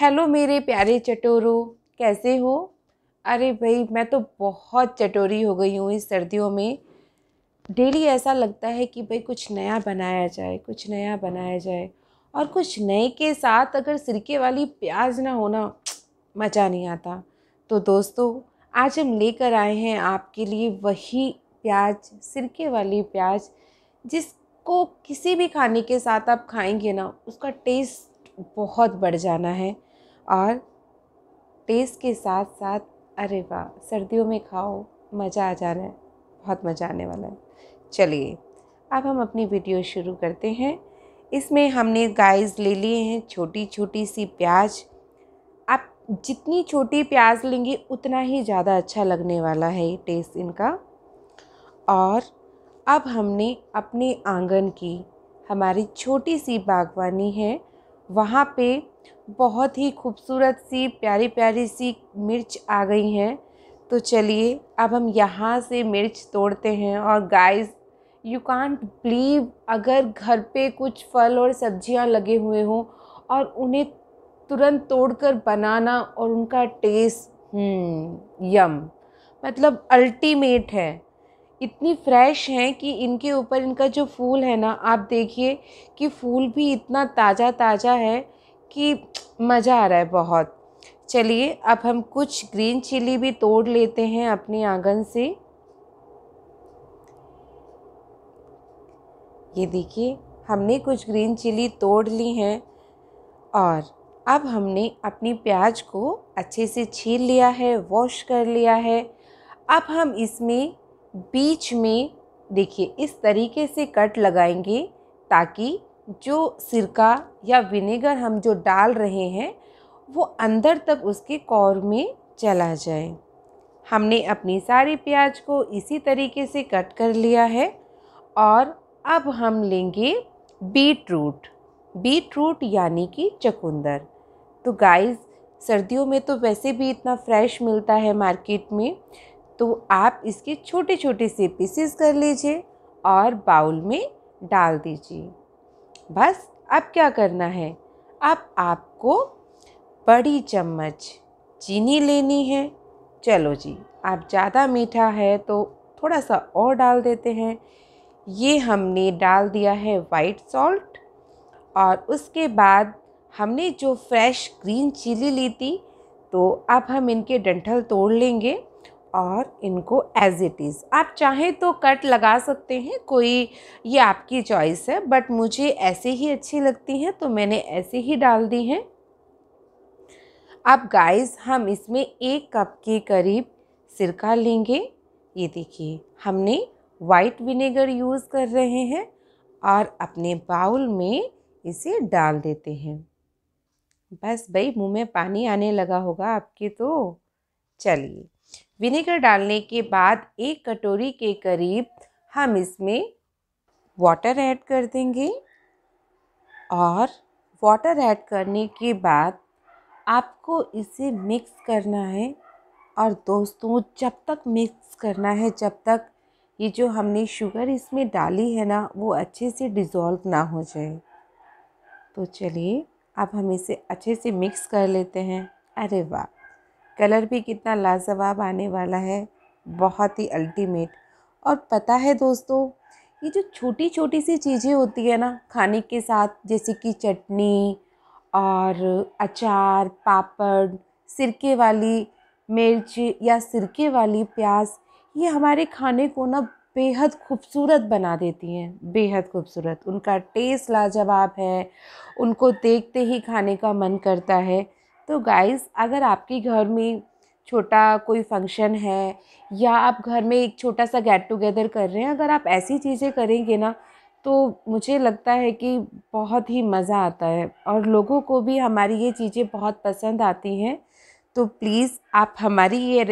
hello मेरे प्यारे चटोरो कैसे हो अरे भाई मैं तो बहुत चटोरी हो गई हूँ इस सर्दियों में डेली ऐसा लगता है कि भाई कुछ नया बनाया जाए कुछ नया बनाया जाए और कुछ नए के साथ अगर सिरके वाली प्याज ना होना मज़ा नहीं आता तो दोस्तों आज हम लेकर आए हैं आपके लिए वही प्याज सिरके वाली प्याज जिसको किसी भी खाने के साथ आप खाएंगे ना उसका टेस्ट बहुत बढ़ जाना है और टेस्ट के साथ साथ अरे वाह सर्दियों में खाओ मज़ा आ जाना है बहुत मज़ा आने वाला है चलिए अब हम अपनी वीडियो शुरू करते हैं इसमें हमने गाइस ले लिए हैं छोटी छोटी सी प्याज आप जितनी छोटी प्याज लेंगे उतना ही ज़्यादा अच्छा लगने वाला है ये टेस्ट इनका और अब हमने अपने आंगन की हमारी छोटी सी बागवानी है वहाँ पे बहुत ही खूबसूरत सी प्यारी प्यारी सी मिर्च आ गई हैं तो चलिए अब हम यहाँ से मिर्च तोड़ते हैं और गाइस यू कॉन्ट बिलीव अगर घर पे कुछ फल और सब्जियाँ लगे हुए हों और उन्हें तुरंत तोड़कर बनाना और उनका टेस्ट यम हम्म, मतलब अल्टीमेट है इतनी फ्रेश हैं कि इनके ऊपर इनका जो फूल है ना आप देखिए कि फूल भी इतना ताज़ा ताज़ा है कि मज़ा आ रहा है बहुत चलिए अब हम कुछ ग्रीन चिली भी तोड़ लेते हैं अपने आंगन से ये देखिए हमने कुछ ग्रीन चिली तोड़ ली हैं और अब हमने अपनी प्याज को अच्छे से छील लिया है वॉश कर लिया है अब हम इसमें बीच में देखिए इस तरीके से कट लगाएंगे ताकि जो सिरका या विनेगर हम जो डाल रहे हैं वो अंदर तक उसके कौर में चला जाए हमने अपनी सारी प्याज को इसी तरीके से कट कर लिया है और अब हम लेंगे बीट रूट बीट रूट यानी कि चकुंदर तो गाइस सर्दियों में तो वैसे भी इतना फ्रेश मिलता है मार्केट में तो आप इसके छोटे छोटे से पीसेस कर लीजिए और बाउल में डाल दीजिए बस अब क्या करना है अब आपको बड़ी चम्मच चीनी लेनी है चलो जी आप ज़्यादा मीठा है तो थोड़ा सा और डाल देते हैं ये हमने डाल दिया है वाइट सॉल्ट और उसके बाद हमने जो फ्रेश ग्रीन चिली ली थी तो अब हम इनके डंठल तोड़ लेंगे और इनको एज इट इज़ आप चाहें तो कट लगा सकते हैं कोई ये आपकी चॉइस है बट मुझे ऐसे ही अच्छी लगती हैं तो मैंने ऐसे ही डाल दी हैं अब गाइस हम इसमें एक कप के करीब सिरका लेंगे ये देखिए हमने वाइट विनेगर यूज़ कर रहे हैं और अपने बाउल में इसे डाल देते हैं बस भाई मुंह में पानी आने लगा होगा आपके तो चलिए विनेगर डालने के बाद एक कटोरी के करीब हम इसमें वाटर ऐड कर देंगे और वाटर ऐड करने के बाद आपको इसे मिक्स करना है और दोस्तों जब तक मिक्स करना है जब तक ये जो हमने शुगर इसमें डाली है ना वो अच्छे से डिज़ोल्व ना हो जाए तो चलिए अब हम इसे अच्छे से मिक्स कर लेते हैं अरे वाह कलर भी कितना लाजवाब आने वाला है बहुत ही अल्टीमेट और पता है दोस्तों ये जो छोटी छोटी सी चीज़ें होती है ना खाने के साथ जैसे कि चटनी और अचार पापड़ सिरके वाली मिर्च या सिरके वाली प्याज ये हमारे खाने को ना बेहद खूबसूरत बना देती हैं बेहद खूबसूरत उनका टेस्ट लाजवाब है उनको देखते ही खाने का मन करता है तो गाइज़ अगर आपके घर में छोटा कोई फंक्शन है या आप घर में एक छोटा सा गेट टुगेदर कर रहे हैं अगर आप ऐसी चीज़ें करेंगे ना तो मुझे लगता है कि बहुत ही मज़ा आता है और लोगों को भी हमारी ये चीज़ें बहुत पसंद आती हैं तो प्लीज़ आप हमारी ये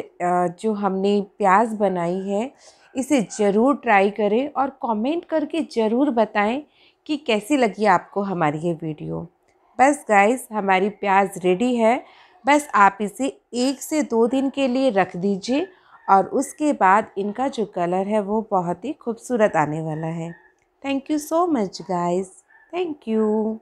जो हमने प्याज बनाई है इसे ज़रूर ट्राई करें और कमेंट करके ज़रूर बताएं कि कैसी लगी आपको हमारी ये वीडियो बस गाइस हमारी प्याज रेडी है बस आप इसे एक से दो दिन के लिए रख दीजिए और उसके बाद इनका जो कलर है वो बहुत ही खूबसूरत आने वाला है thank you so much guys thank you